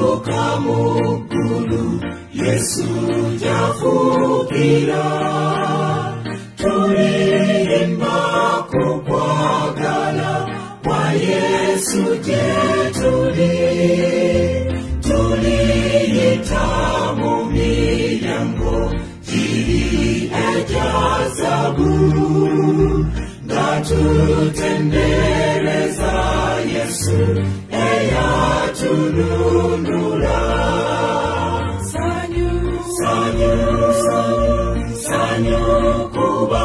tukamukulu yesu jafukira tuliimba kukwagana kwa yesu jetuli tuliita mumilyango jili ejazabu ngatutendeleza yesu eyathulundula sanyu sanyu sanyu sanyu kuba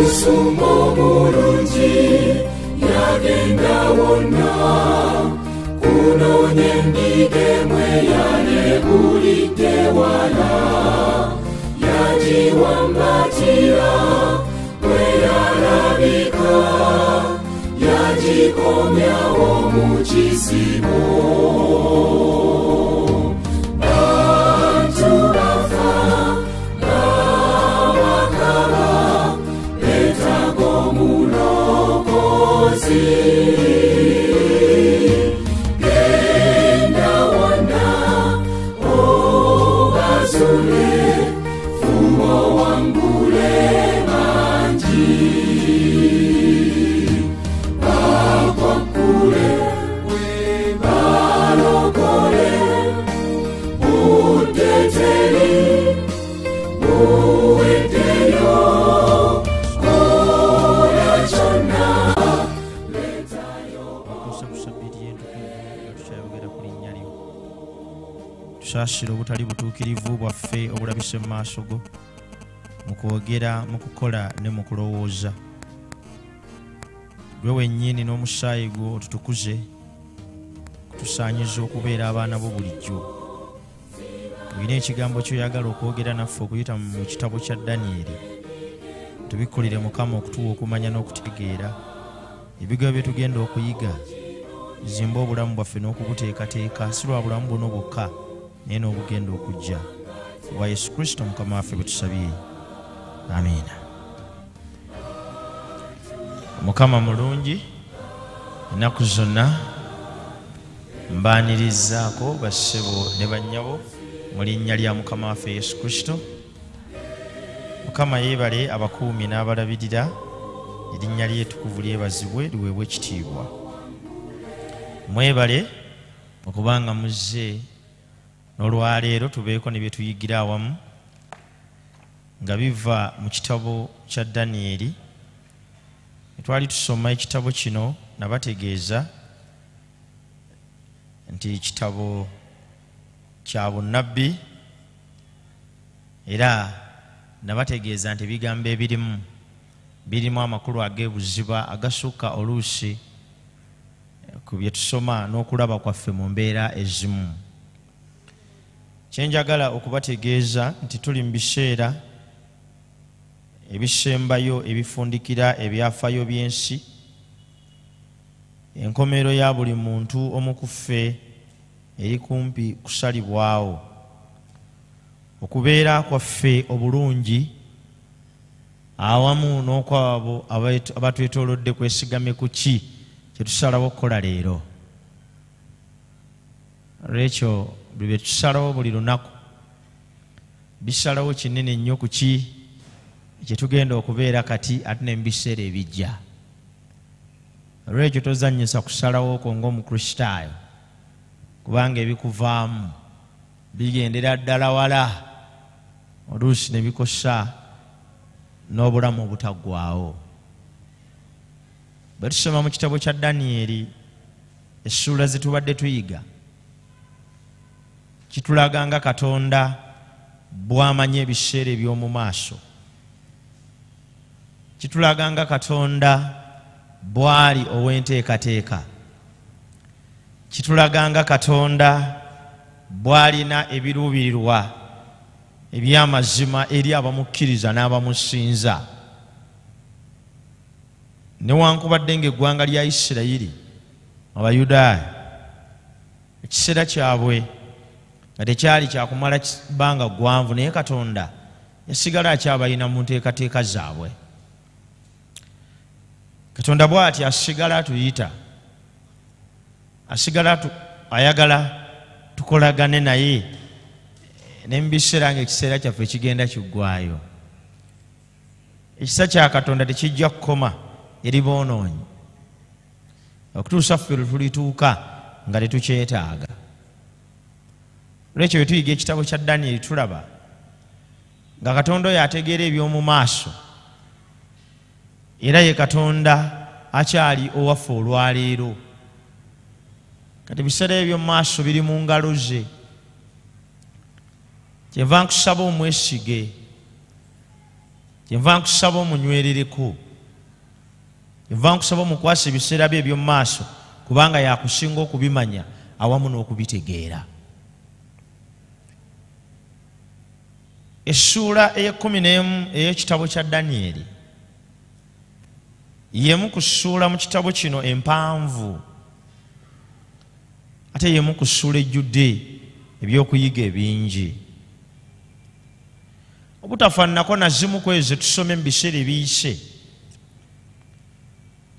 omusumo bulungi yagenda wonna kunoonya endiga emwe yanegulidde wala yagiwambatira bwe yalabika yagikomyawo mu kisibo obusaasiro obutali butuukirivu bwaffe obulabise mu maaso go mu kwogera mu kukola ne mu kulowooza gwe wennyini n'omusaayi gwo otutukuze kutusaanyiza okubeera abaana bo bulijjo olina ekigambo kyoyagala okwogera naffe okuyita mu kitabo kya daniyeri tubikkulire mukama okutuwa okumanya n'okutegeera ebigoyo bye tugenda okuyiga zimba obulamu bwaffe n'okubuteekateeka si lwa bulamu buno bwokka naye n'obugenda okujja wa yesu kristo mukama waffe bwe tusabye amiina mukama mulungi ennaku zonna mbaanirizaako bassebo ne bannyabo mu linnya lya mukama waffe yesu kristo mukama yeebale abakuumi n'abalabirira erinnya lyetukuvu lyebazibwe liweebwa ekitiibwa mwebale okubanga muzze n'olwaleero tubeeko ne bye tuyigira awamu nga biva mu kitabo kya daniyeri etwali tusoma ekitabo kino nabategeeza nti ekitabo kya bunnabbi era nabategeeza nti ebigambo ebirimu birimu amakulu ag'ebuziba agasukka oluusi ku bye tusoma n'okulaba kwaffe mu mbeera ezimu kyenjagala okubategeeza nti tuli mu biseera ebisembayo ebifundikira ebyafayo by'ensi enkomeero ya buli muntu omukuffe eri kumpi kusalibwawo okubeera kwaffe obulungi awamu n'okwabo abatwetoolodde kwesigame ku ki kyetusalawo okukola leero lwekyo buli bye tusalawo buli lunaku bisalawo kinene nnyo ku ki kyetugenda okubeera kati ate nemubiseera ebijja olwekyo tozanyisa kusalawo okwo ngaomukristaayo kubanga ebikuvaamu bigendera ddala wala oluusi ne bikosa n'obulamu obutaggwaawo bwe tusoma mu kitabo kya daniyeri essuula zetubadde tuyiga kitulaga nga katonda bwamanyi ebiseera eby'omu maaso kitulaga nga katonda bwali ow'enteekateeka kitulaga nga katonda bwalina ebiruubirirwa ebyamazima eri abamukkiriza n'abamusinza newankubadde ng'eggwanga lya isirayiri abayudaaya ekiseera kyabwe nga tekyali kyakumala kibanga gwanvu naye katonda yasigala akyabalina mu nteekateeka zaabwe katonda bwati asigala tuyita asigala ayagala tukolagane naye nemubiseera nga ekiseera kyaffe kigenda kiggwayo ekisa kyakatonda tekijja kukoma eri boonoonyi okutuusa ffe lwe tulituuka nga tetukyetaaga olwekyo bwe tuyiga ekitabo kya danyeri tulaba nga katonda oyo ategeera eby'omu maaso era ye katonda akyali owaffe olwaleero kati ebiseera ebyomu maaso biri mu ngalo ze kyenva nkusaba omwesige kyenva nkusaba omunywerereko kyenva nkusaba omukwasa ebiseera bye eby'omu maaso kubanga yakusinga okubimanya awamu n'okubitegeera no essuula eyekumi nemu eyekitabo kya danyeri yemu kussuula mu kitabo kino empanvu ate yemu kussuula ejjudde ebyokuyiga ebingi obutafaananako nazimu ku ezo tusome mu biseera ebiyise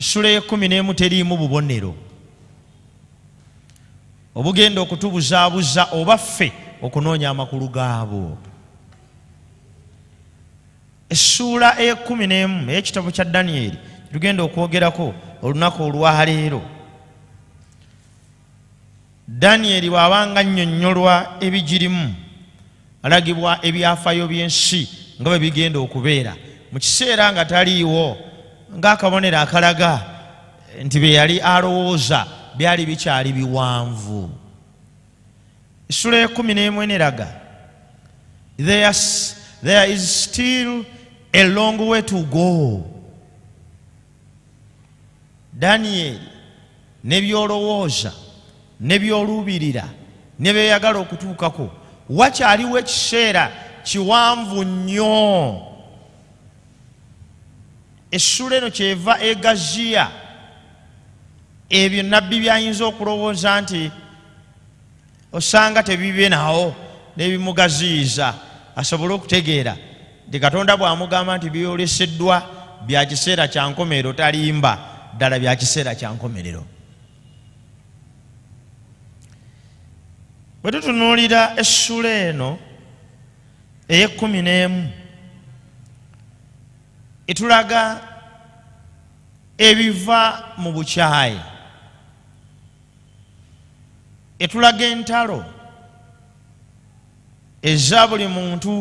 essuula eyekumi nemu teriimu bubonero obugenda okutubuzaabuza oba ffe okunoonya amakulu gaabwo essuula ekumi n'emu ey'ekitabo kya danyeri tugenda okwogerako olunaku olwaleero danyeri bw'abanga nnyonnyolwa ebigirimu alagibwa ebyafaayo by'ensi nga bwe bigenda okubeera mu kiseera nga taliiwo ng'akabonero akalaga nti be yali alowooza byali bikyali biwanvu essuula ekumi n'emu eneraga there is still a long way to go daniyeri nebyolowooza nebyolubirira nebyeyagala okutuukako wakyaliwo ekiseera kiwanvu nnyo essula eno kyeva egaziya ebyo nabbi byayinza okulowooza nti osanga tebibe nawo nebimugaziyiza asobole okutegeera nti katonda bwamugamba nti byoleseddwa byakiseera kyankomerero talimba ddala byakiseera kyankomerero bwe tutunuulira essula eno ey'ekkumi n'emu etulaga ebiva mu bukyayi etulaga entalo eza buli muntu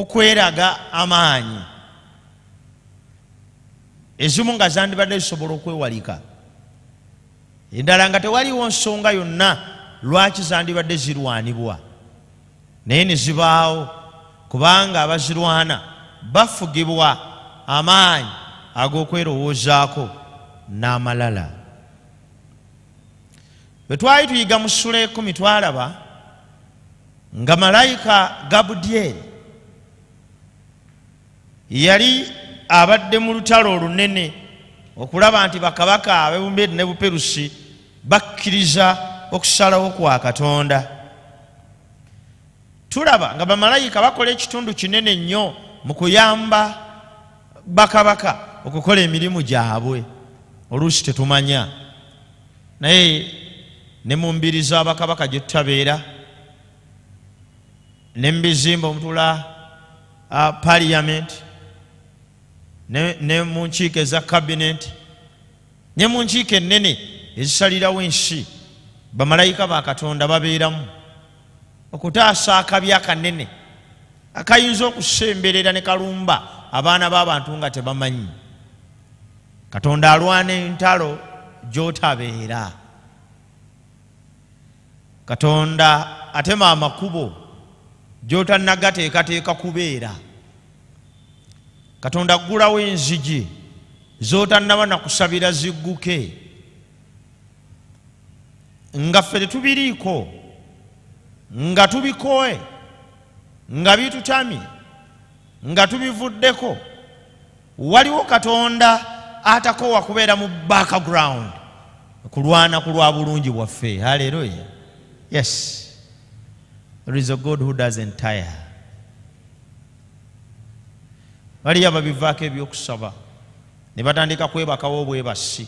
okweraga amaanyi ezimu nga zandibadde zisobola okwewalika endala nga tewaliwo nsonga yonna lwaki zandibadde zirwanibwa naye ne zibaawo kubanga abazirwana bafugibwa amaanyi ag'okwerowoozaako n'amalala bwe twali tuyiga mu ssula ekumi twalaba nga malayika gabudyeri yali abadde mu lutalo olunene okulaba nti bakabaka abebumbedi ne buperusi bakkiriza okusalawo kwa katonda tulaba nga bamalayika bakola ekitundu kinene nnyo mu kuyamba bakabaka okukola emirimu gyabwe oluusi tetumanya naye ne mu mbiri z'abakabaka gye tutabeera ne mubizimba omutula ah, paliyamenti ne, ne mu nkiiko eza kabineeti ne mu nkiiko ennene ezisalirawo ensi bamalayika ba katonda babeeramu okutaasa akabi akanene akayinza okusemberera ne kalumba abaana b'abantu nga tebamanyi katonda alwana entalo gyotabeera katonda atema amakubo gyotanagateekateeka kubeera katonda aggulawo enzigi zotanaba nakusabira zigguke nga ffe tetubiriiko nga tubikowe nga bitutami nga tubivuddeko waliwo katonda atakowa kubeera mu background kulwana ku lwa bulungi bwaffe halleluya yes there is a god who doesn't tire bali ababivaako ebyokusaba ne batandika kwebakawo obwebasi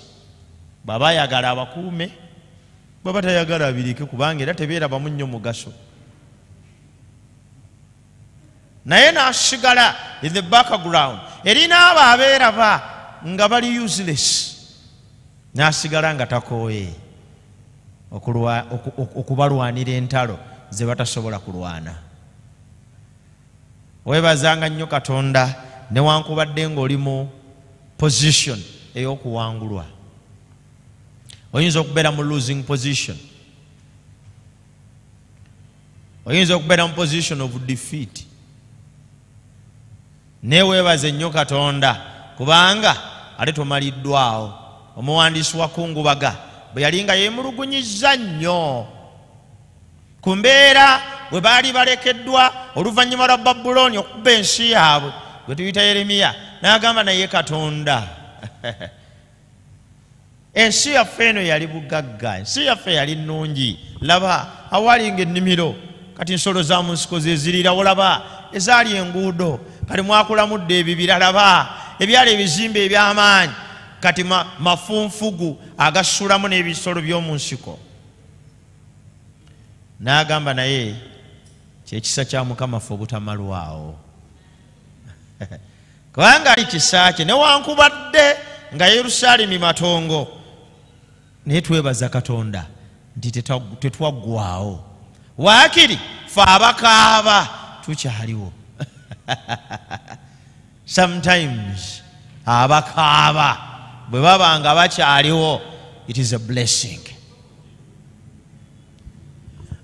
bwabayagala abakuume bwaba tayagala abirike kubanga era tebeerabamu nnyo mugaso naye nasigala in the background erinaabo abeeraba nga bali useless nasigala nga takooye okubalwanira entalo zebatasobola kulwana webazanga nnyo katonda newankubadde ngaoli mu position eyokuwangulwa oyinza okubeera mu losing position oyinza okubeera mu position of defeat naye weebaza ennyo katonda kubanga ate tomaliddwawo omuwandiisi wakungubaga bwe yali nga yeemulugunyiza nnyo ku mbeera bwe baali balekeddwa oluvannyuma lwa babulooni okuba ensi yaabwe gwe tuyita yeremiya n'agamba naye katonda ensi yaffe eno yali bugagga ensi yaffe yali nungi laba awalinga ennimiro kati nsolo za mu nsiko zezirirawo laba ezaali enguudo kati mwakulamudde ebibira laba ebyali ebizimbe eby'amaanyi kati mafunfugu agasulamu n'ebisolo by'omu nsiko n'agamba naye kyekisa kya mukama ffe obutamalwawo kubanga ali kisaakye newankubadde nga yerusaalemi matongo naye twebaza katonda nti tetwaggwaawo waakiri fe abakaaba tukyaliwo sometimes abakaaba bwe baba nga bakyaliwo it is a blessing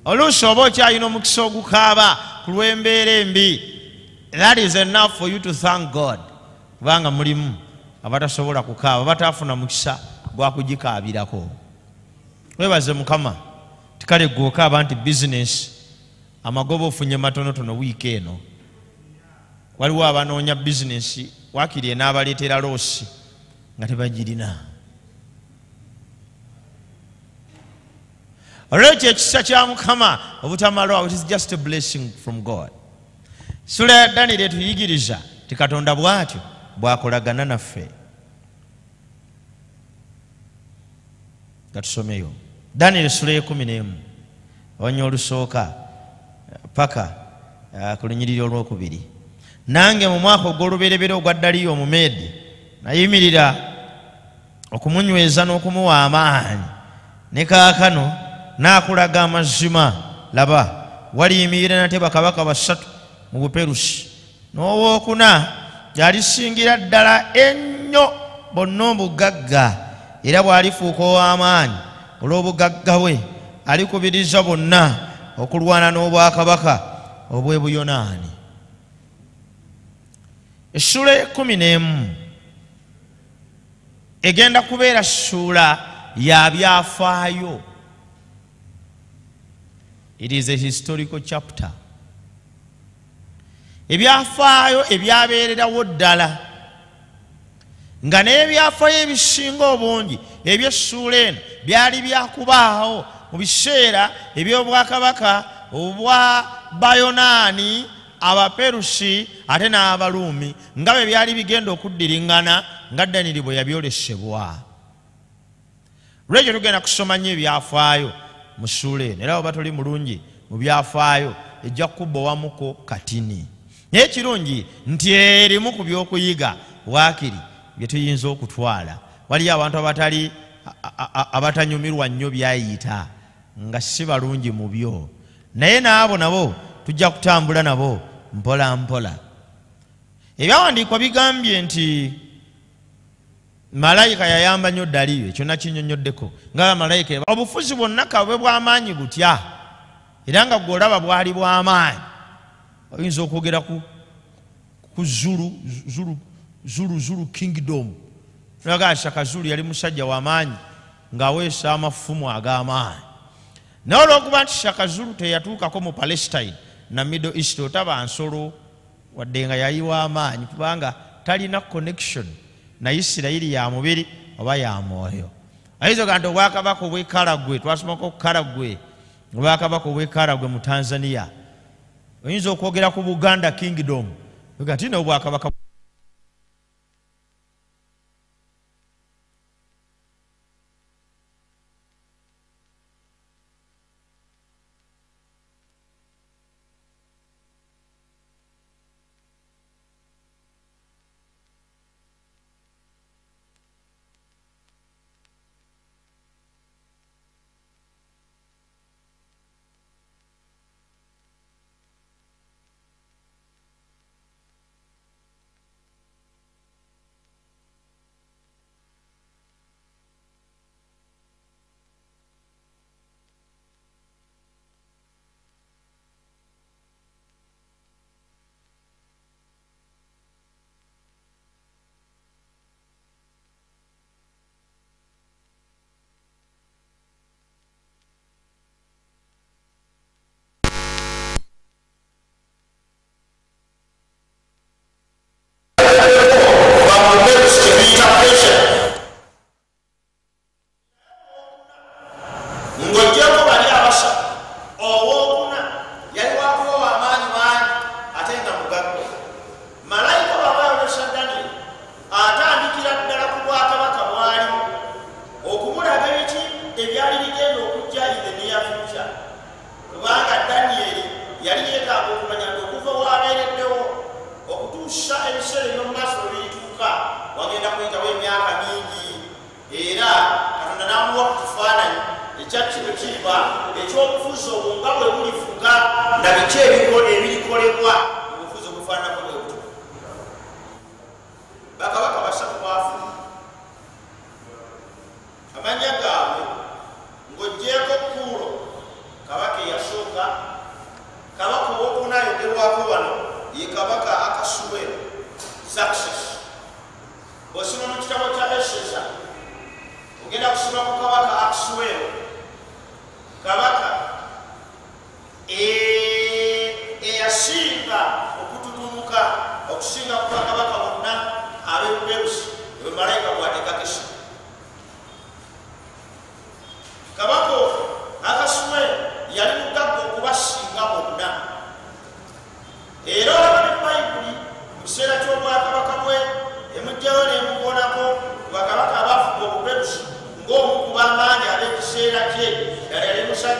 oluusi oba okyalina omukisa ogukaaba ku lw'embeera embi that is enough for you to thank god kubanga mulimu abatasobola kukaaba abatafuna mukisa gwakugikaabirako webaze mukama tikale gwokaaba nti bizinesi amagoba ofunye matonotono wiiki eno waliwo abanoonya bizinesi wakiri enaabaleetera loosi nga tebagirina olwekyo ekisa kya mukama obutamalawo it is just a blessing from god sula ya daniyeli etuyigiriza ti katonda bw'atyo bw'akolagana naffe gatusomeyo daniyeli sula ekumi n'emu onya olusooka paka uh, ku lunyiriri olwokubiri nange mu mwaka ogw'olubereberye ogwa daliyo omumeedi nayimirira okumunyweza n'okumuwa amaanyi ne kaakano naakulaga amazima laba waliyimirira nate bakabaka basatu mu buperusi n'owookuna gyalisingira ddala ennyo bonna obugagga era bw'alifuuka ow'amaanyi olw'obugagga bwe alikubiriza bonna okulwana n'obwakabaka obw'e buyonaani essuula ekumi n'emu egenda kubeera ssuula ya byafaayo it is a historical chapter ebyafaayo ebyabeererawo ddala nga n'ebyafaayo ebisinga obungi ebyessuula eno byali byakubaawo mu biseera eby'obwakabaka obwa bayonaani abaperusi ate n'abaluumi nga bwe byali bigenda okuddiriŋŋana nga daniri bwe yabyolesebwa lwekyo tugenda kusoma nnyo ebyafaayo mu ssuula eno era oba toli mulungi mu byafaayo ejja kukuba owamuko katini naye kirungi nti erimu ku byokuyiga waakiri bye tuyinza okutwala waliyo abantu abatali abatanyumirwa nnyo byayiita nga si balungi mu byo naye naabo nabo tujja kutambula nabo mpola mpola ebyawandiikwa bigambye nti malayika yayamba nnyo daliyo ekyo nakinyonnyoddeko nga malayika obufuzi bwonna kabe bw'amaanyi butya era nga gweolaba bwali bw'amaanyi oyinza okwogera ku zuluzulu kingdom naga nti shakazulu yali musajja wamaanyi ng'aweesa amafumu ag'amaanyi naye olwokuba nti shakazulu teyatuukako mu palestine na middle east otaba nsolo wadde nga yayiwa amaanyi kubanga talina connection na isirairi ya mubiri oba ya mwoyo ayinza ga nti obwakabaka obwekaragwe twasomako kukaragwe obwakabaka obwekaragwe mu tanzania oyinza okwogera ku buganda kingdom ogatinaobwakabaka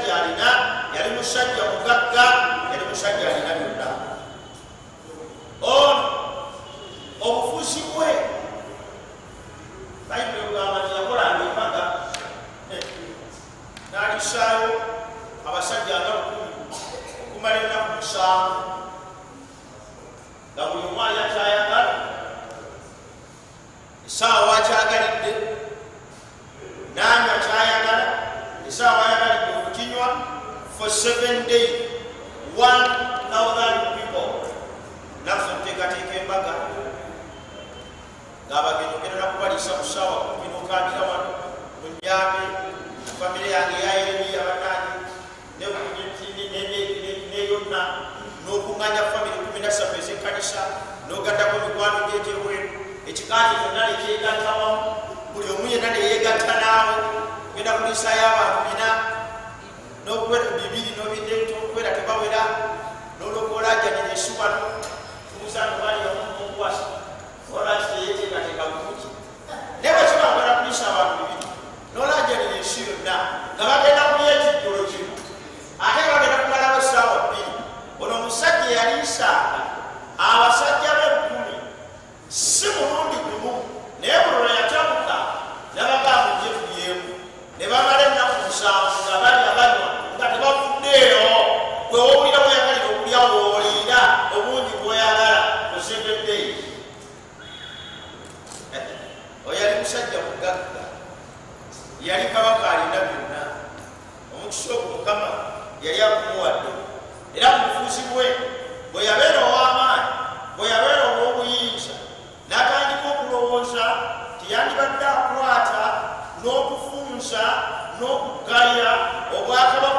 musajja alina yali musajja mugaga k a y a o b w a k a b a k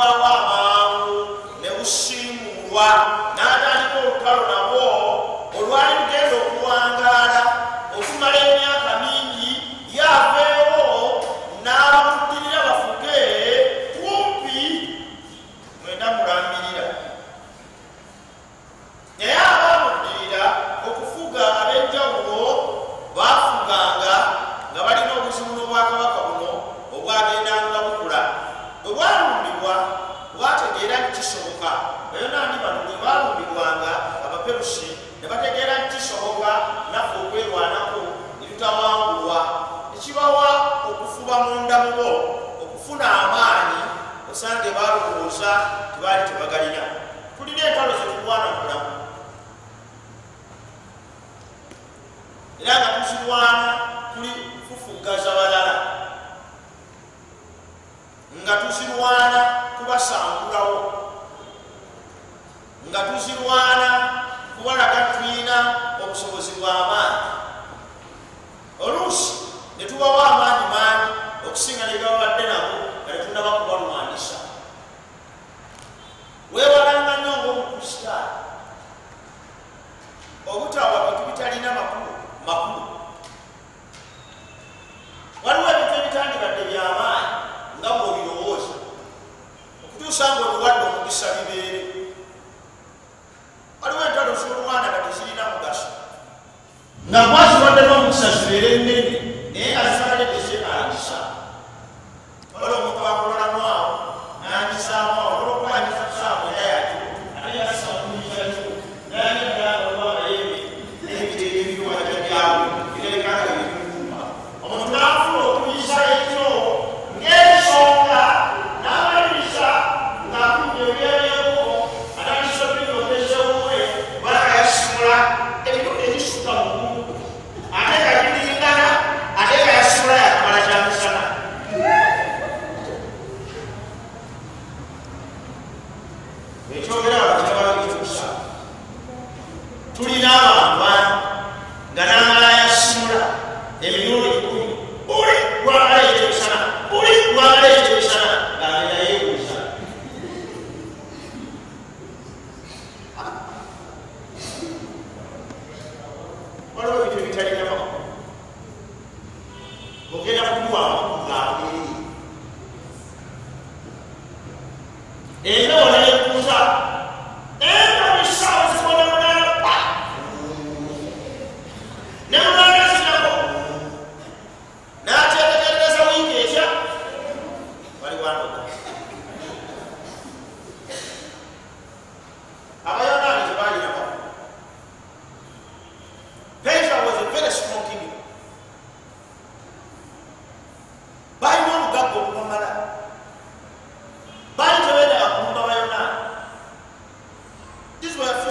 okuwawo amangu ne gusiimuulwa n'atandika olutalo nabo nga tuzirwana kubasangulawo nga tuzirwana kubalaga tulina obusobozi bw'amaani oluusi ne tubawo amaani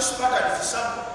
para justificar a decisão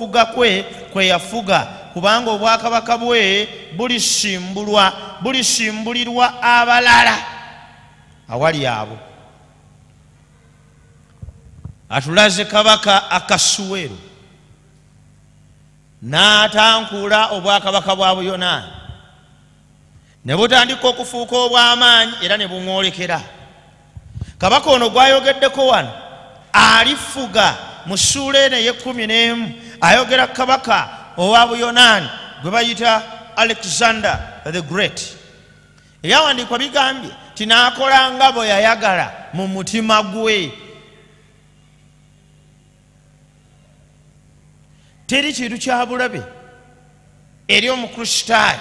okufuga kwe kwe yafuga kubanga obwakabaka bwe bulisimbulwa bulisimbulirwa abalala awali abo atulaze kabaka akasuwero n'atankula obwakabaka bwa buyonaani ne butandika okufuuka obw'amaanyi era ne buŋolekera kabaka ono gwayogeddeko wano alifuga mu ssuula eno ey'ekumi n'emu ayogera kabaka owa buyonaani gwe bayita alexander the great ebyawandiikwa bigambye tinaakolanga bwe yayagala mu mutima gwe teri kintu kya bulabe eri omukristaayo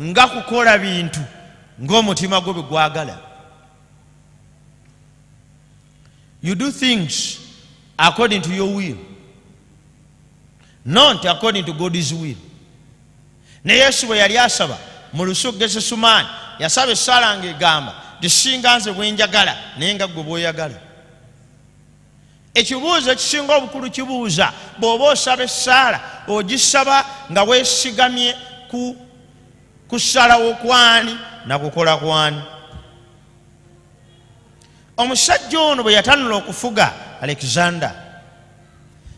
nga kukola bintu ng'omutima gwe bwe gwagala you do things according to your will not according to god's will ne yesu bwe yali asaba mu lusuku gesesumaani yasaba essaala nga egamba tisinga nze bwe njagala naye nga ggwe bweoyagala ekibuuzo ekisinga obukulu kibuuza bw'oba osaba essaala ogisaba nga weesigamye kusalawo kwani nakukola kwani omusajja ono bwe yatanula okufuga alexander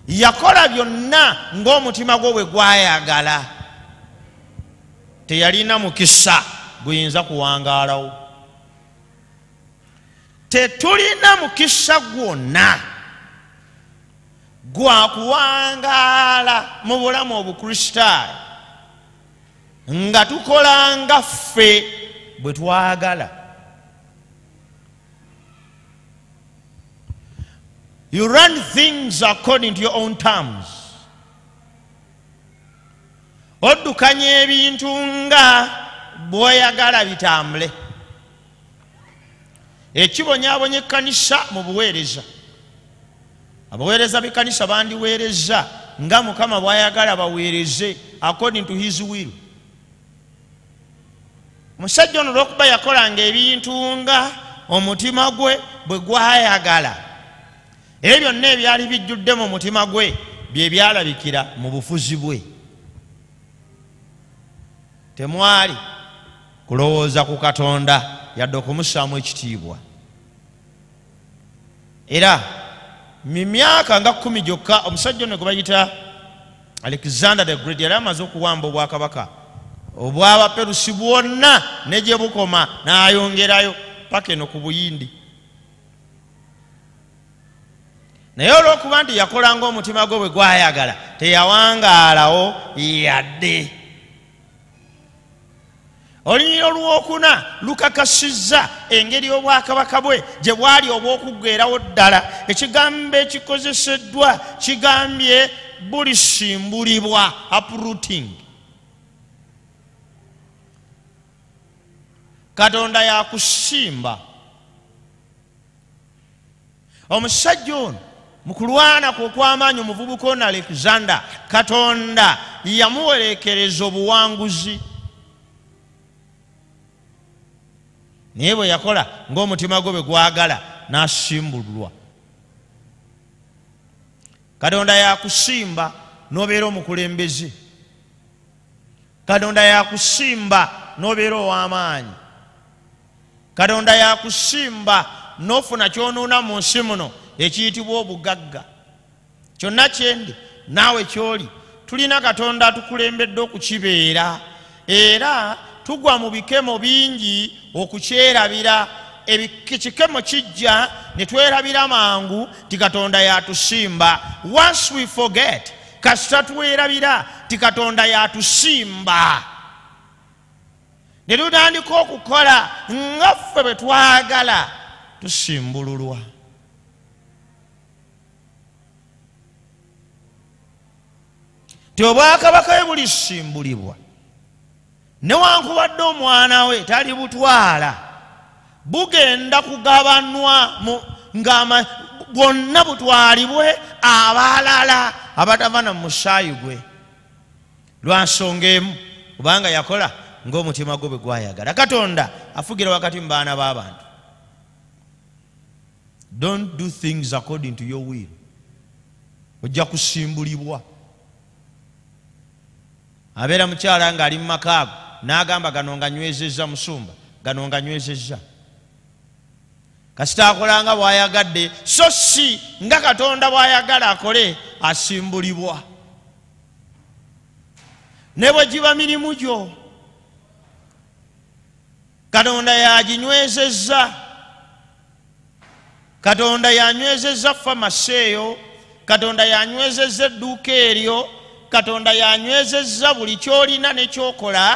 yakola byonna ng'omutima gwo bwe gwayagala teyalina mukisa guyinza kuwangaalawo tetulina mukisa gwonna gwa kuwangaala mu bulamu obukristaayo nga tukolanga ffe bwe twagala You run things according to your own terms. Oddukanya ebintu nga bw'oyagala bitambule. Ekibonyaabonya ekkanisa mu buweereza. Abaweereza b'ekkanisa bandiweereza nga Mukama bw'ayagala baweereze according to his will. Omusajja ono olw'okuba yakolanga ebintu nga omutima gwe bwe gwayagala. era byonna ebyali bijjudde mu mutima gwe byebyalabikira mu bufuzi bwe temwali kulowooza ku katonda yadde okumussaamu ekitiibwa era mumyaka nga kumi gyokka omusajja one gwe bayita alexander the gred yali amaze okuwamba obwakabaka obwabaperusi bwonna ne gye bukoma n'ayongerayo paka eno ku buyindi naye olwokuba nti yakolanga omutima gwe bwe gwayagala teyawangaalawo yadde olunyiro lwokuna lukakasizza engeri obwakabaka bwe gye bwali obwokuggwerawo ddala ekigambo ekikozeseddwa kigambye bulisimbulibwa uprooting katonda yakusimba omusajja ono mukulwana kwokwamanyi omuvubuka ono alexander katonda yamuwerekereza obuwanguzi naye bwe yakola ngaomutima gwe bwe gwagala nasimbulwa katonda yakusimba nobeera omukulembeze katonda yakusimba nobeera owamaanyi katonda yakusimba nofuna kyonuna mu nsi muno ekiyitibwa obugagga kyonna kyendi naawe kyoli tulina katonda atukulembedde okukibeera era tugwa mu bikemo bingi okukyerabira ekikemo kijja ne twerabira mangu ti katonda yatusimba once we forget kasita twerabira ti katonda yatusimba ne tutandika okukola ngaffe bwe twagala tusimbululwa ti obwakabaka we bulisimbulibwa newankubadde omwana we tali butwala bugenda kugabanwa bwonna butwalibwe abalala abatavana mumusaayi gwe lwansonga emu kubanga yakola ngaomutima gwe bwe gwayagala katonda afugira wakati mu baana b'abantu don't do things according to your will ojja kusimbulibwa abeera mukyala nga ali mumakaago nagamba gano nga nywezezza musumba gano nga nywezezza kasita akolanga bwayagadde so si nga katonda bwayagala akole asimbulibwa ne bwe giba mirimu gyo katonda yaginywezezza katonda yanywezezza famasi eyo katonda yanywezezza edduuka eryo katonda yanywezezza buli kyolina nekyokola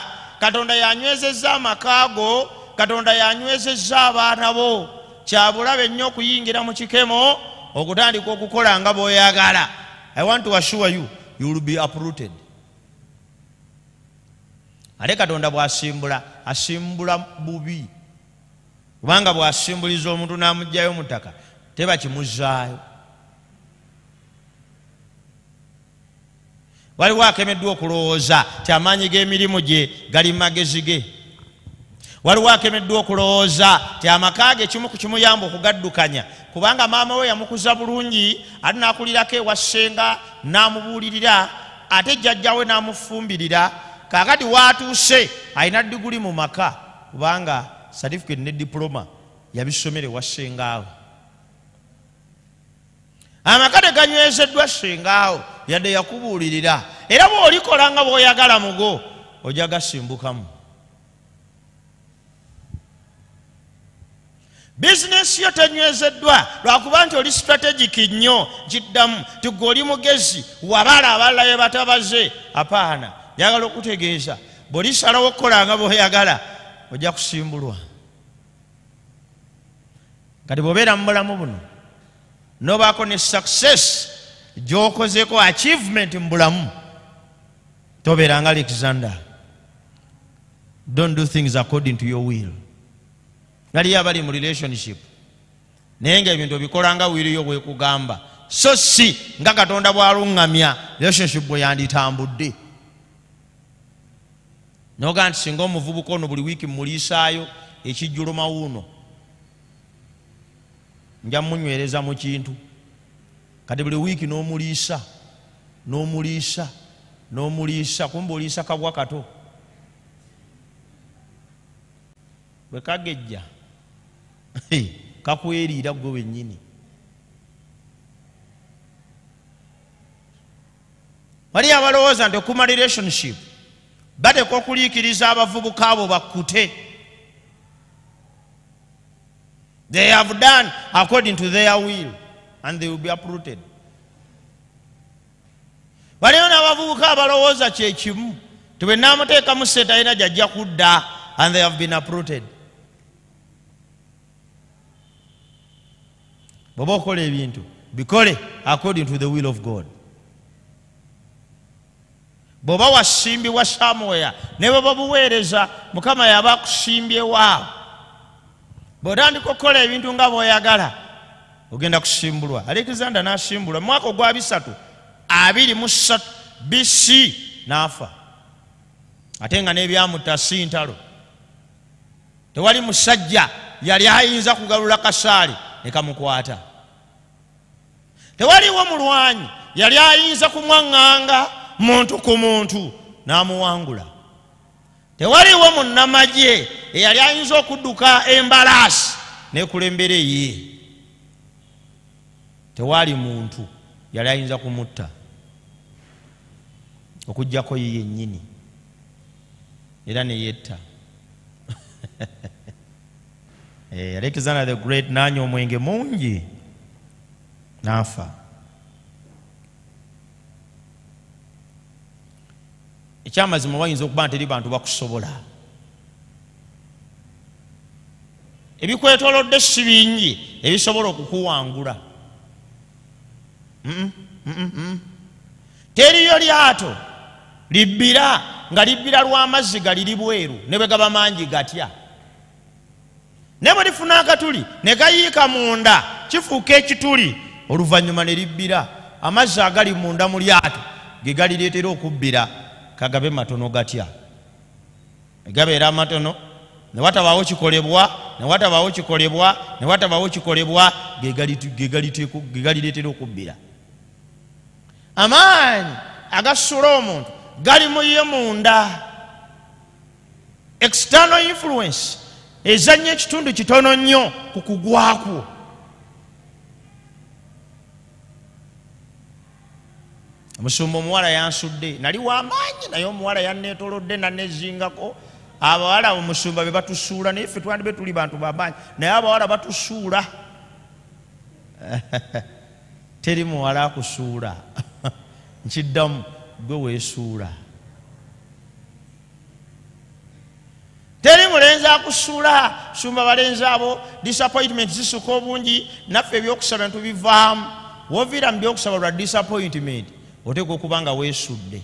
katonda yanywezezza amakaago katonda yanywezezza abaana bo kyabulabe nnyo okuyingira mu kikemo okutandika okukola nga bwoyagala i want to assure you youll be uprooted ate katonda bwasimbula asimbula bubi kubanga bwasimbuliza omuntu n'amugjayo mutaka tebakimuzaayo waliwo akemeddwa okulowooza ti amaanyi g'emirimu gye gali mu magezi ge waliwo akemeddwa okulowooza ti amaka ge kimu ku kimuyamba okugaddukanya kubanga maama we yamukuza bulungi ate n'akulirako ewassenga n'amubuulirira ate jjajjawe n'amufumbirira kakati waatuuse alina diguli mu maka kubanga satifikate ne dipuloma yabisomere wassengaawo amaka teganywezeddwa ssengaawo yadde yakubuulirira era bwolikolanga bwoyagala mugo ojja gasimbukamu bizinesi yo tenywezeddwa lwakuba nti oli sitrategiki nnyo kiddamu tigwe oli mugezi wabala abalala bye batabaze apaana yagala okutegeeza bwolisalawo okukolanga bwoyagala ojja kusimbulwa kati bwobeera mu bulamu buno nobaako ne sukcesi gyokozeko achievement mu bulamu toberanga alexander don't do things according to your will naliyo abali mu relationship naye nga ebintu obikolanga wiriyo bwekugamba so si nga katonda bwaluŋŋamya relationship bwe yanditambudde noga nti singa omuvubuka ono buli wiiki mmuliisaayo ekijjulumawuuno nja mmunywereza mu kintu kati buli wiiki nomuliisa nomuliisa nomuliisa kumba oliisa kabwa kato bwe kagejja kakweriira gwe wennyini waliyo abalowooza nti okuma relationship bateka okuliikiriza abavubuka abo bakkute they have done according to their will and they will be uprooted baliyo n'abavubuka abalowooza kyekimu ti bwenaamuteekamu seeta alina gyajja kudda and they have been uprooted bweba okukola ebintu bikole according to the will of god bweoba wasimbibwa samuwere ne bweba obuweereza mukama yaba akusimbyewaawo bweotandika okukola ebintu nga bwoyagala ogenda kusimbulwa alexander nasimbulwa mwaka ogwa bisatu abiri musatu bc nafa ate nga nebyamuta sintalo tewali musajja yali ayinza kugalula kasaali nekamukwata tewaliwo mulwanyi yali ayinza kumwaŋŋanga muntu ku muntu namuwangula tewaliwo munnamajye eyali ayinza okudduka embalaasi nekulembera eyiye tewaali muntu yali ayinza kumutta okugjako yiye ennyini era neyetta eh, alexander the great nanya omwenge mungi naafa ekyamazima bayinza okuba nteri bantu bakusobola ebikwetolodde si bingi ebisobola okukuwangula Mm. teriyo lyato libbira nga libbira lwamazzi galiri bweru ne bwe gaba mangi gatya ne bwe lifuna akatuli ne gayiika munda kifuuka ekituli oluvannyuma ne libbira amazzi agali munda mu lyato ge galireetera okubbira kagabe matono gatya ne gabeera amatono ne watabaawo kikolebwa ne watabaawo kikolebwa ne watabaawo kikolebwa ge galireetera okubbira amaanyi agasula omuntu gali muye munda external influence ezanya ekitundu kitono nnyo ku kugwakwo omusumba omuwala yansudde nali wamaanyi naye omuwala yanetolodde nanezingako abawala omusumba be batusuula naye ffe twandibe tuli bantu bamaanyi naye abawala batusuula teri muwala akusuula nkiddamu gwe weesuula teri mulenzi akusuula sumba balenzi abo disappointment zisuka obungi naffe ebyokusaba ntubivaamu woviira mu byokusaba lwa disappointment oteeka okubanga weesudde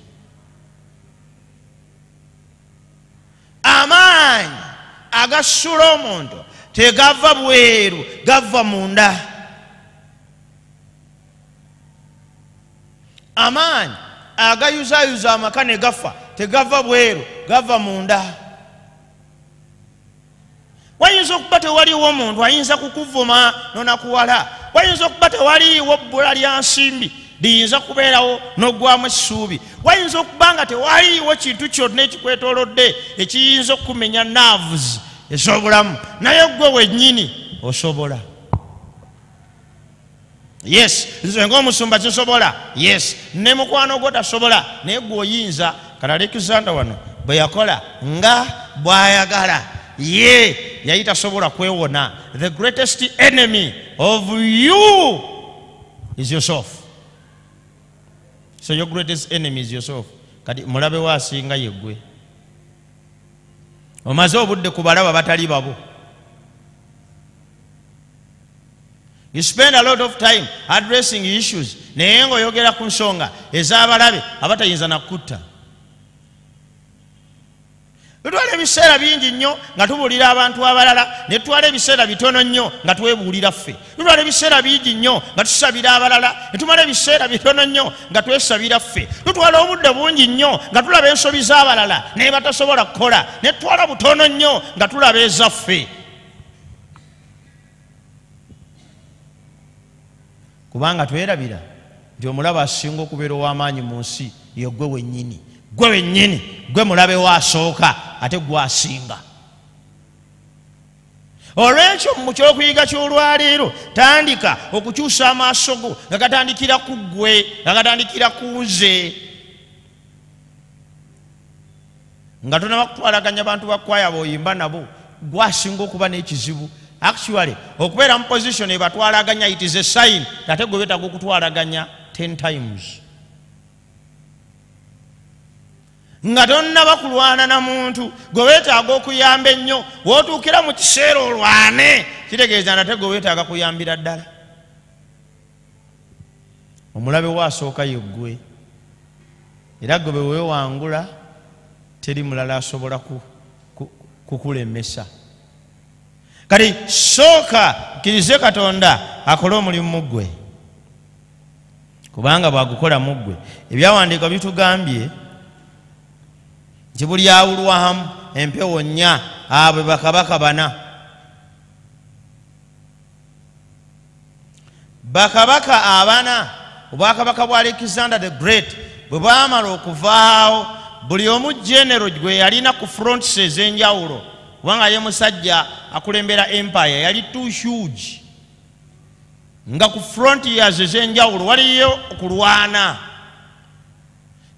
amaanyi agasuula omuntu tegava bweru gava munda amaanyi agayuzayuza amaka negafa tegava bweru gava munda wayinza okuba tewaliwo omuntu ayinza kukuvuma nonakuwala wayinza okuba tewaliwo bbula lyansimbi liyinza kubeerawo nogwamu essuubi wayinza okuba nga tewaliwo kintu kyonna ekikwetolodde ekiyinza okukumenya naavuzi ez'obulamu naye ggwe wennyini osobola yes nze ngaomusumba kisobola yes ne mukwano gwo tasobola naye gweoyinza kale alexander wano bwe yakola nga bwayagala ye yali tasobola kwewona the greatest enemy of you is yourself so your greatest enemy is yourself kati mulabe waasinga yegwe omaze obudde ku balaba batali babo you spend a lot of time addressing issues naye ngaoyogera ku nsonga ez'abalabe abatayinza nakutta tutwala ebiseera bingi nnyo nga tubuulira abantu abalala ne tutwala ebiseera bitono nnyo nga twebuulira ffe tutwala ebiseera bingi nnyo nga tusabira abalala ne tumala ebiseera bitono nnyo nga twesabira ffe tutwala obudde bungi nnyo nga tulaba ensobi z'abalala naye batasobola kukola ne tutwala butono nnyo nga tulaba ezaffe kubanga twerabira nti omulabe asinga okubeera ow'amaanyi mu nsi ye gwe wennyini gwe wennyini gwe mulabe waasooka ate gwe asinga olwekyo mu kyokuyiga kyolwaleero tandika okukyusa amaaso go nga gatandikira ku ggwe nga gatandikira ku nze nga tonaba kutwalaganya bantu bakwaya booyimba nabo gwasinga okuba n'ekizibu actually okubeera mu position ebatwalaganya it is a sign tate gwe betaga okutwalaganya 10 times nga tonna bakulwana na muntu gwe beetaaga okuyamba ennyo wootuukira mu kiseera olwane kitegeeza nate gwe beetaaga kuyambira ddala omulabe wo asooka yeggwe era gwe bewewangula teri mulala asobola kukulemesa ku, ku, kati sooka kirize katonda akole omulimu muggwe kubanga bwagukola muggwe ebyawandiikwa bitugambye nti buli awulwamu empewo nnya abwe bakabaka bana bakabaka abana obwakabaka bwa alexander the great bwe baamala okuvaawo buli omu genero gwe yalina ku frontis ez'enjawulo kubanga ye musajja akulembera empire yali too huge nga ku frontiers ezenjawulo waliyo okulwana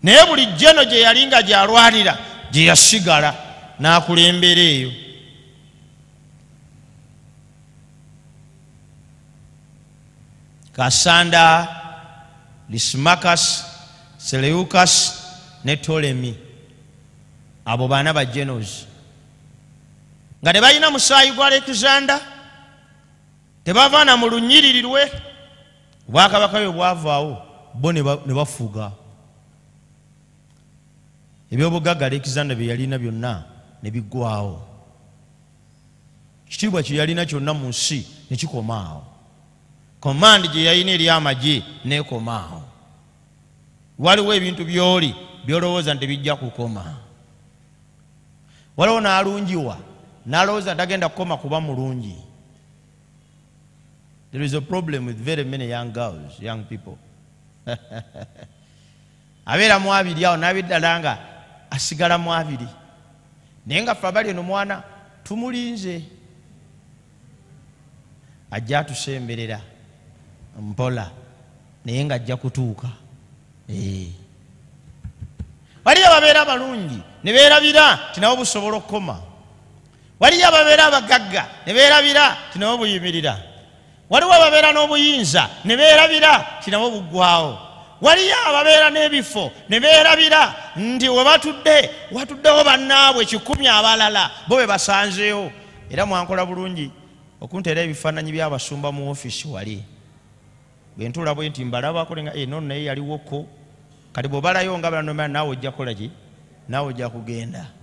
naye buli jeno gye yali nga gyalwalira gye yasigala n'akulembera eyo kasanda lismakas seleukas ne tolemi abo baana ba genozi nga tebalina musaayi gwa alexander tebavaana mu lunyiririrwe obwakabaka bwe bwavaawo bo ne bafuga ebyobugaga alexander bye yalina byonna ne biggwaawo kitiibwa kye yalina kyonna mu nsi ne kikomaawo komandi gye yalina eri amagye nekomaawo waliwo ebintu byoli byolowooza nti tebijja kukoma waliwo naalungiwa nalowooza tagenda kukoma kuba mulungi there is a problem with very many young girls young people abeera mu abiri awo nabiddala nga asigala mu abiri naye nga fe abali eno mwana tumulinze ajja atusemberera mpola naye nga ajja kutuuka waliyo babeera balungi ne beerabira tinawo busobola okukoma waliyo ababeera abagagga ne beerabira tinabo buyimirira waliwo ababeera n'obuyinza ne beerabira tinabo buggwawo waliyo ababeera n'ebifo ne beerabira nti webatudde watuddewo bannaabwe kikumi abalala bo be basanzeewo era mwankola bulungi okunteera ebifaananyi byabasumba mu ofisi wali bwentula bwe nti mbalabakole nga enono eh, naye yaliwoko kati bwobalayo nga balanomera naawe ojja kukolaki naawe ojja kugenda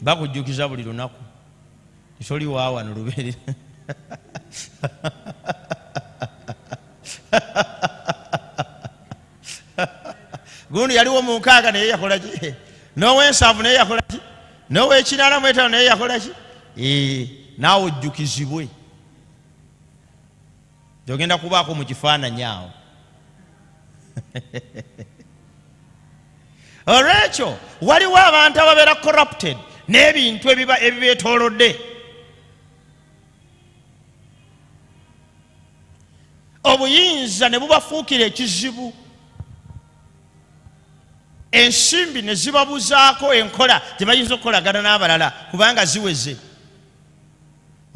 bakujjukiza buli lunaku tisoli wawano lubeerera gundi yaliwo munkaaga naye yakola ki n'owensanvu naye yakola ki n'owekinaana muetano naye yakola ki naawe ojjukizibwe togenda kubaako mu kifaananyi awo olwekyo waliwo abantu ababeera corrupted n'ebintu ebiba ebibetolodde obuyinza ne bubafuukira ekizibu ensimbi ne zibabuzaako enkola tebayinza okukolagana n'abalala kubanga ziweze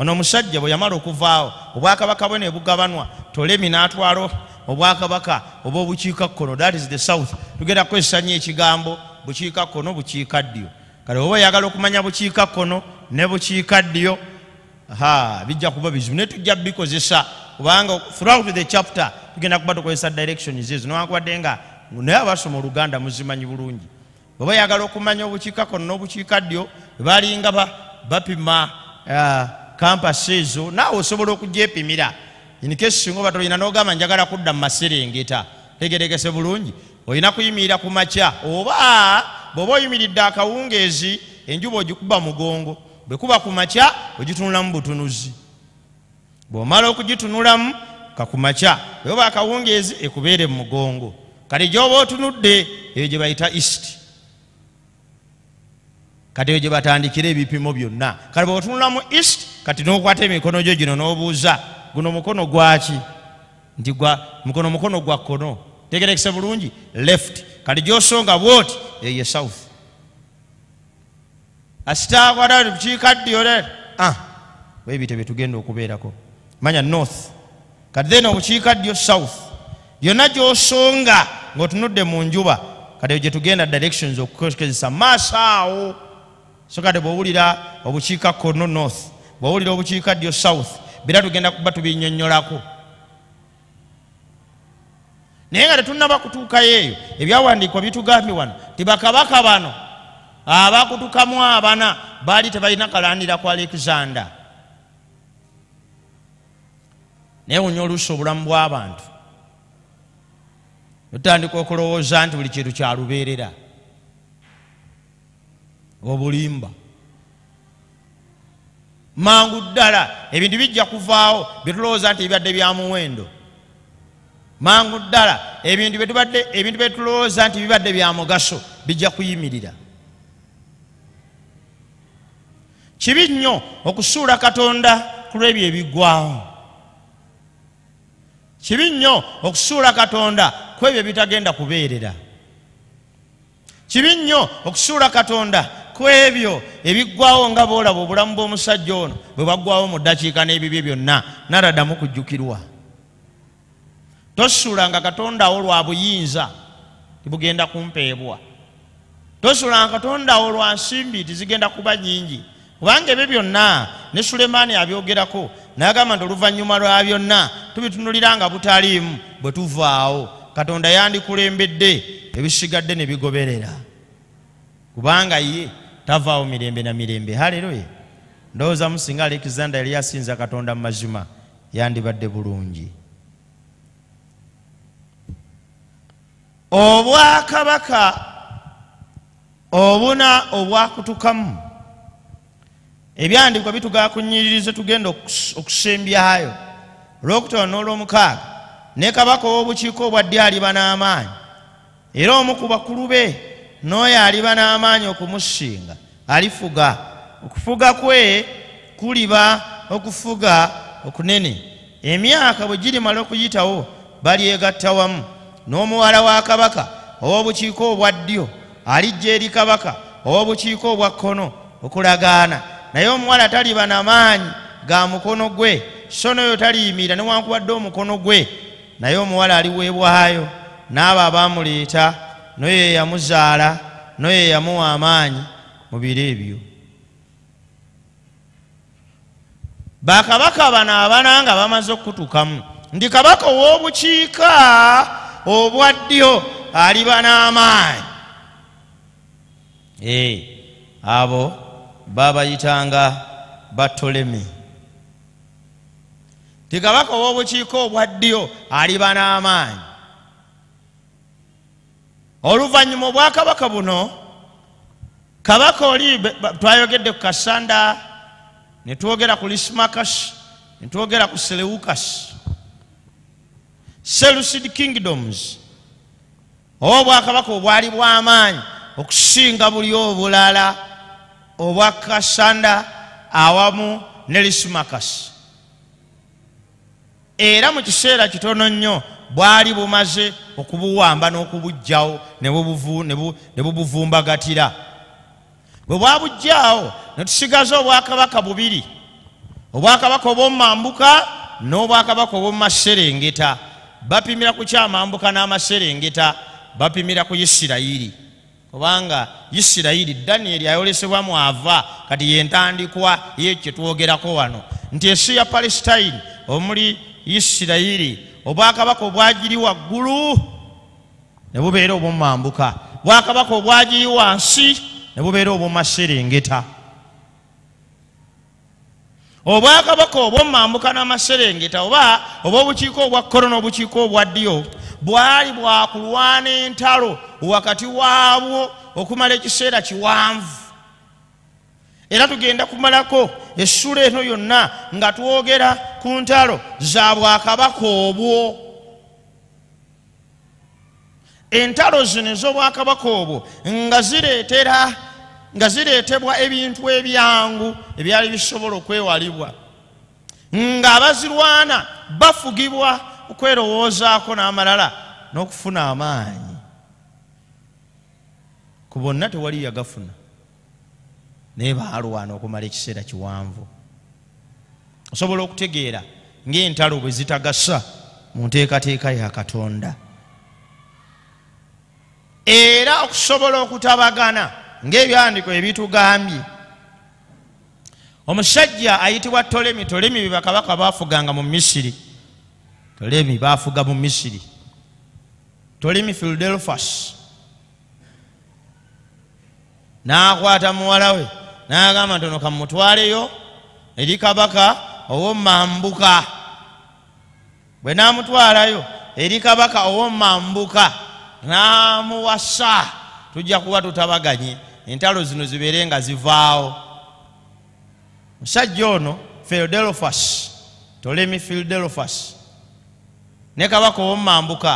ono omusajja bwe yamala okuvaawo obwakabaka bwe ne bugabanwa tolemi n'atwala obwakabaka oba obukiika kkono that is the south tugenda kukozesa nnyo ekigambo bukiika kkono bukiika ddyo kale oba oyagala okumanya bukiika kkono ne bukiika ddyo bijja kuba bizibu naye tujja bikozesa kubanga throughout the chapter tugenda kuba tukozesa directions ezo newankubadde nga naye abasoma oluganda muzimanyi bulungi oba oyagala okumanya obukiika kkono n'obukiika ddyo ebalinga bapima kampasi ah, ezo naawe osobola okujepimira inikesi singa oba tolina nogamba njagala kudda mu maserengeta tegeregese bulungi olina kuyimirira ku makya oba bwoba oyimiridde akawungeezi enjuba ogikuba mugongo bwe kuba ku makya ogitunulamu butunuzi bw'omala okugitunulamu kakumakya weoba akawungeezi ekubeere mu mugongo kati gyoba otunudde eyo gye bayita east kati eyo gye batandikira ebipimo byonna kati bwe otunulamu east kati n'okwata emikono gyo gino n'obuuza guno mukono gwaki nti mukono mukono gwa kkono tegerekese bulungi left kati gyosonga bwoti eye south asitakwata bukiikaddiole ah, webite byetugenda okubeerako manya north kati then obukiikaddyo south byonna gyosonga ngaotunudde mu njuba kati gyetugenda directions okukozesa maaso awo so kati bwowulira obukiika kono north bwowulira obukiika ddyo south bira tugenda kuba tubinyonyolako naye nga tetunabakutuukayoeyo ebyawandiikwa bitugambye wano tibakabaka bano abakutukamu abana baali tebalina kalandira ku alekisanda naye wunya oluusi obulamu bw'abantu otandika okulowooza nti buli kintu kyalubeerera obulimba mangu ddala ebintu bijja kuvaawo byetulowooza nti ebibadde bya muwendo mangu ddala ebintu byetubadde ebintu byetulowooza nti bibadde bya mugaso bijja kuyimirira kibi nnyo okusuula katonda ku lwebyo ebigwawo kibi nnyo okusuula katonda ku ebyo bitagenda kubeerera kibi nnyo okusuula katonda ku ebyo ebiggwawo nga boolaba obulamu bw'omusajja ono bwe baggwawo mu ddakiika n'ebibye byonna naradamu kujjukirwa tosuulanga katondawo lwa buyinza tibugenda kumpeebwa tosuulanga katondawo lwa nsimbi tizigenda kuba nyingi kubanga ebyo byonna ne sulemaani abyogerako nayagamba nti oluvannyuma lwa byonna tubitunuliranga butaliimu bwe tuvaawo katonda yandikulembedde ebisigadde ne bigoberera kubanga ye tavaawo mirembe na mirembe haleluya ndowooza musinga alexander yali yasinza katonda mu mazima yandibadde bulungi obwakabaka obuna obwakutukamu ebyandikwa bitugaa kunyiririze tugenda okusembyayo olwokutono n'olwomukaaga ne kabaka ow'obukiiko obwa ddy aliba n'amaanyi era omu ku bakulu be n'oyo aliba n'amaanyi okumusinga alifuga okufuga kwe kuliba okufuga okunene emyaka bwe girimala okuyitawo balyegatta wamu n'omuwala wa kabaka ow'obukiiko obwa ddyo alijja eri kabaka ow'obukiiko obwa kkono okulagaana naye omuwala taliba namaanyi ga mukono gwe so noyo taliyimira newankubadde omukono gwe naye omuwala aliweebwayo n'abo abaamuleeta noyo eyamuzaala noyo eyamuwa amaanyi mu biro ebyo bakabaka bano abana nga bamaze okkutukamu ndi kabaka ow'obukiika obwaddyo aliba n'amaanyi ee eh, abo babayitanga batolemi tigabaka ow'obukiiko obwaddyo aliba n'amaanyi oluvannyuma obwakabaka buno kabaka oli twayogedde ku kasanda ne twogera ku lisimakasi ne twogera ku seleukasi selucid kingdoms oba obwakabaka obwali bwamaanyi okusinga buli obulala obwa kasanda awamu ne lisimakas era mu kiseera kitono nnyo bwali bumaze okubuwamba n'okubugjawo ne bubuvumbagatira bwe bwabugjaawo ne tusigaza obwakabaka bubiri obwakabaka obwomumambuka n'obwakabaka obwomumaserengeta bapimira ku kyamambuka n'amaserengeta bapimira ku isirayiri kubanga isirayiri daniyeri ayolesebwa mwava kati yentandikwa yekyetwogerako wano nti ensi ya palestine omuli isirayiri obwakabaka obwagiri waggulu ne bubeera obumambuka bwakabaka obwagiri wansi ne bubeera obumaserengeta obwakabaka obwomambuka n'amaserengeta oba obwobukiiko obwa korona obukiiko obwa ddyo bwali bwakulwana entalo wakati waabwo okumala ekiseera kiwanvu era tugenda kumalako essula eno yonna nga twogera ku ntalo za bwakabaka obwo entalo zino ez'obwakabaka obwo nga zireetera nga zireetebwa ebintu ebyangu ebyali bisobola okwewalibwa nga abazirwana bafugibwa okwerowoozaako n'amalala n'okufuna amaanyi ku bonna tewali yagafuna naye baalwana okumala ekiseera kiwanvu osobola okutegeera ngaentalo bwe zitagasa mu nteekateeka ya katonda era okusobola okutabagana ngaebyandiko ebitugambye omusajja ayitibwa tolemi tolemi bebakabaka bafuganga mu misiri tolemi bafuga mu misiri tolemi philadelphus nakwata muwala we nagamba ntono kamutwaleyo eri kabaka owomambuka bwe namutwalayo eri kabaka owomambuka namuwasa tujja kuba tutabaganye entalo zino zibeere nga zivaawo musajja ono fildelofas tolemi fildelofas ne kabaka ow'omumambuka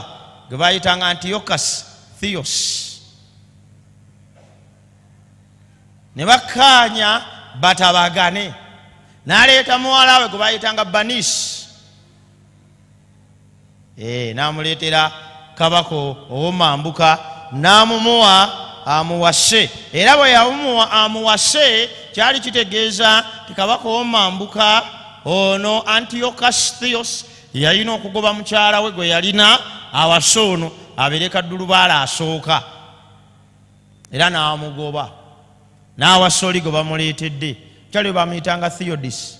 ge bayitanga antiyokas theos ne bakkaanya batabagane n'aleeta muwala we gwe bayitanga banis eh, n'amuleetera kabaka ow'omumambuka n'amumuwa amuwase era bwe yamuwa amuwase kyali kitegeeza tikabaka omambuka ono antiokas theos yalina okugoba mukyala we gwe yalina awase ono abeere kaddulubaala asooka era n'amugoba n'awase oligo bamuleetedde kyali bwe bamuyitanga theodisi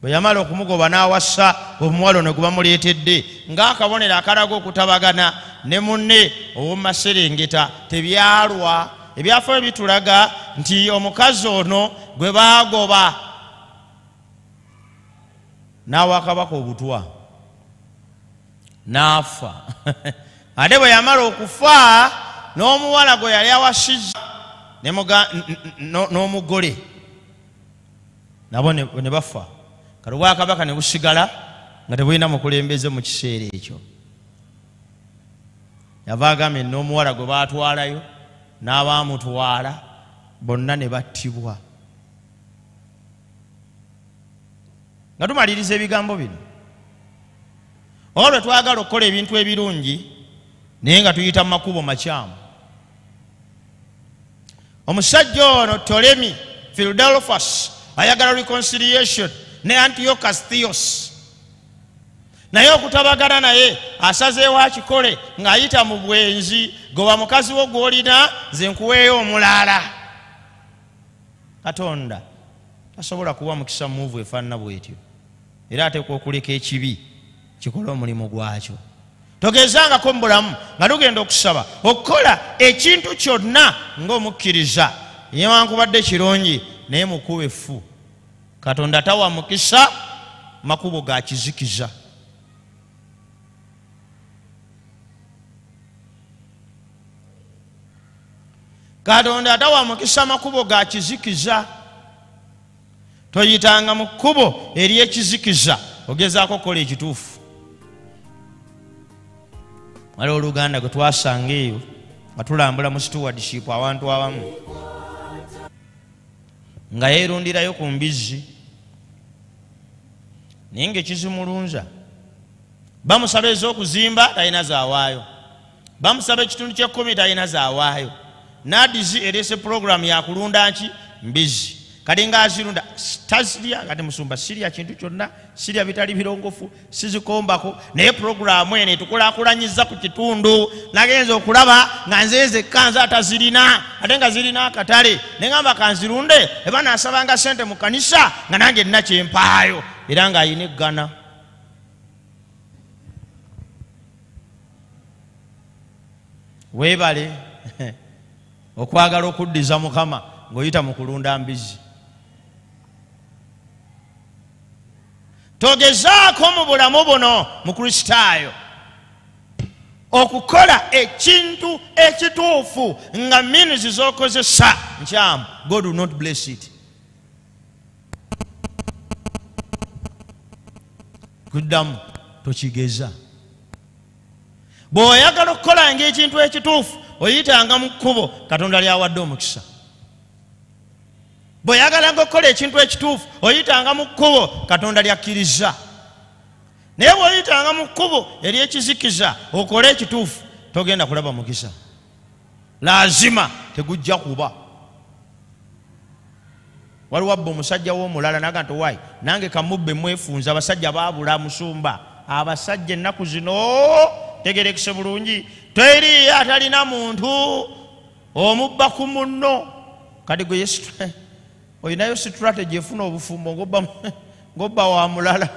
bwe yamala okumugoba n'awasa omuwala ono gwe bamuleetedde ng'akabonero akalaga okutabagana ne munne ow'omumaserengeta tebyalwa ebyafaayo bitulaga nti omukazi ono gwe baagoba n'awakabaka obutwa n'afa ate bwe yamala okufa n'omuwala gwe yali awasiza n'omugole nabo ne bafa kale obwakabaka ne busigala nga tebulina mukulembeze mu kiseera ekyo yava agambye n'omuwala gwe baatwalayo n'abaamutwala bonna ne battibwa nga tumaliriza ebigambo bino olwe twagala okukola ebintu ebirungi naye nga tuyita mu makubo makyamu omusajja ono tolemi philadelphus ayagala reconciliation ne antiyokas theos naye okutabagana naye asazeewo akikole ng'ayita mu bwenzi goba mukazi wo gw'olina nze nkuweeyo omulaala katonda tasobola kuwa mukisa muuvu efaanana bwetyo era ateekwa okuleka ekibi kikole omulimu gwakyo togezangako mubulamu nga tugenda okusaba okukola ekintu kyonna ngaomukkiriza yewankubadde kirungi naye mukuba effu katonda tawa mukisa makubo gakizikiza katonda tawa mukisa makubo gakizikiza toyitanga mu kkubo eryekizikiza ogezaako okukola ekituufu waliwo oluganda gwe twasanga eyo nga tulambula mu stewardship awantu awamu nga yeerundirayo ku mbizzi naye ngaekizimulunza bamusaba ez'okuzimba talina zaawaayo bamusaba ekitundu ky'ekkumi talina zaawaayo nadizi ereese puroguramu yakulunda nki mbizzi kalinga azirunda tazirya kati musumba sirya kintu kyonna sirya bitali birongofu sizikombako naye puroguramu ene tukulakulanyiza ku kitundu nagenza okulaba nga nzeze kanza atazirina ate nga zirina akatale neŋamba kanzirunde eba nasabanga sente mu kanisa nga nange nnakyempaayo era ngaayina eggana weebale okwagala okuddiza mukama ng'oyita mu kulunda mbizi togezaako mu bulamu buno mu kristaayo okukola ekintu ekituufu nga minizi z'okozesa nkyamu god will not bless it kuddamu tokigeza bw'oyagala okukolanga ekintu ekituufu oyitanga mu kkubo katonda lyawadde omukisa bwe yagalanga okukola ekintu ekituufu oyitanga mu kkubo katonda lyakkiriza naye bweoyitanga mu kkubo eryekizikiza okole ekituufu togenda kulaba mukisa lazima tegujja kuba waliwo abba omusajja womulala naga nti wayi nange kamubbe mwefunza abasajja babula musumba abasajja ennaku zino tegerekese bulungi teriyo atalina muntu omubba ku munno kadigo yesu olinayo strategy efuna obufumbo ngaoba wa mulala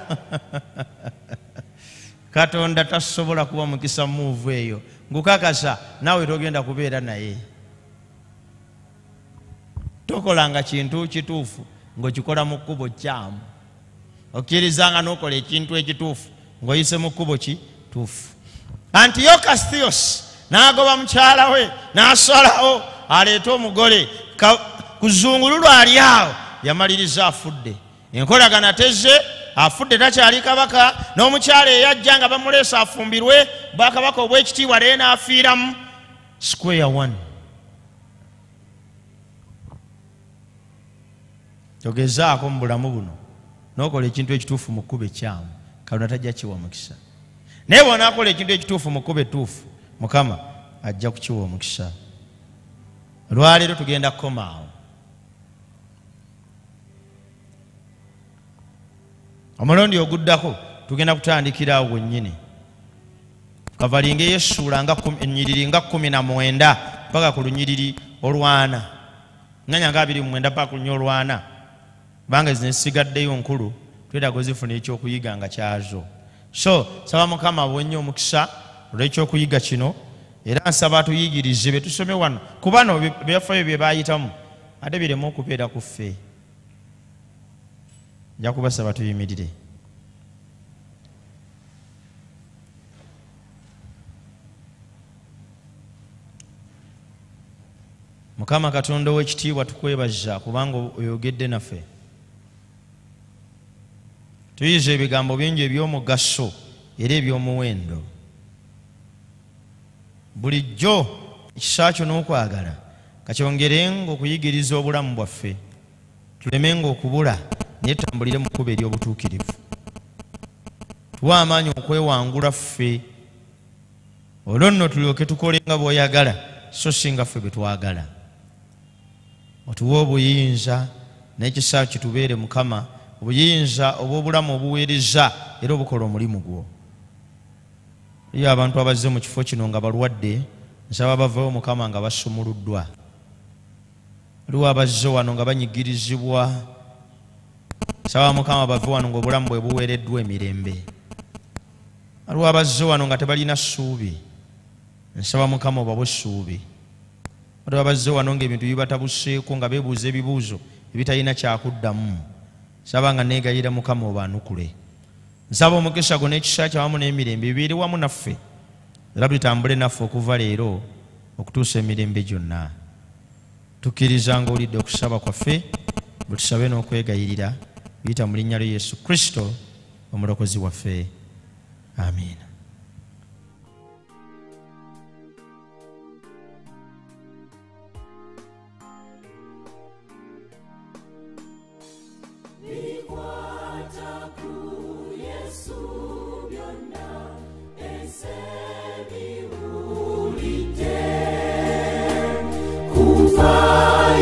katonda tasobola kuba mukisa muvu eyo ngukakasa naawe togenda kubeera naye tokolanga kintu kituufu ngaokikola mu kkubo kyamu okkirizanga nokola ekintu ekituufu ngaoyise mu kkubo kituufu antiyokasthios n'agoba mukyala we n'asalawo aleete omugole kuzungululwa ali awo yamaliriza afudde enkolagana tezze afudde takyali kabaka n'omukyala eyajja nga bamuleesa afumbirwe bwakabaka obwekitiibwa leye n'afiiramu squa one togezaako mu bulamu buno nokola ekintu ekituufu mu kkuba ekyamu kalona tajja kiwa mukisa naye bwonaakola ekintu ekituufu mu kkuba etuufu mukama ajja kukiwa omukisa olwaleero tugenda kukomaawo omulundi oguddako tugenda kutandikiraawo wennyini kavalingeyo essuula enyiriri nga kumi na mwenda paka ku lunyiriri olwana nanya nga abiri mumwenda paka ku lunya olwana kubanga zinesigaddeyo nkulu twetaaga ozifuna ekyokuyiga nga kyazo so saba mukama wennyo omukisa olwekyokuyiga kino era nsaba tuyigirize betusome wano kubano byafayo bye bayitamu ate biremu okubeera ku ffe njakubasaba tuyimirire mukama katonda owekitiibwa tukwebaza kubanga oyogedde naffe tuyiza ebigambo bingi ebyomugaso era ebyomuwendo bulijjo ekisa kyo n'okwagala kakyongerenga okuyigiriza obulamu bwaffe tulemenga okubula naye tambulire mu kkuba eryobutuukirivu tuwa amaanyi okwewangula ffe olwo nno tulyoke tukolenga bw'oyagala so singa ffe bwetwagala otuwe obuyinza n'ekisaawe kitubeere mukama obuyinza obw'obulamu obuweereza era obukola omulimu gwo iyo abantu abazze mu kifo kino nga balwadde nsaba bavaawo mukama nga basumuluddwa waliwo abazze wano nga banyigirizibwa nsaba mukama bave wano ngaobulamu bwe buweereddwa emirembe waliwo abazze wano nga tebalina ssuubi nsaba mukama obabwesuubi waliwo abazze wano ngaebintu bibatabuseeko nga beebuuza ebibuuzo ebitalina kyakuddamu nsaba nga neegayira mukama obaanukule nsaba omukisa gwo n'ekisa kyawamu n'emirembe bibeere wamu naffe era bitambule naffe okuva leero okutuusa emirembe gyonna tukkiriza ngaolidde okusaba kwaffe bwe tusabe n'okwegayirira kuyita mu linnya lya yesu kristo omulokozi waffe amiina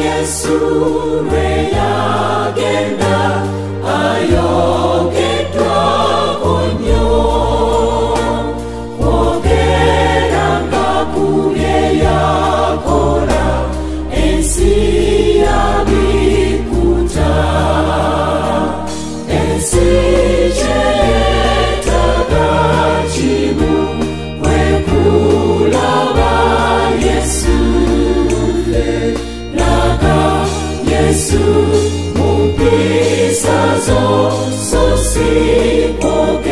Yesu, may I get now. poder.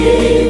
Hallelujah.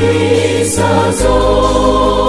Jesus, oh.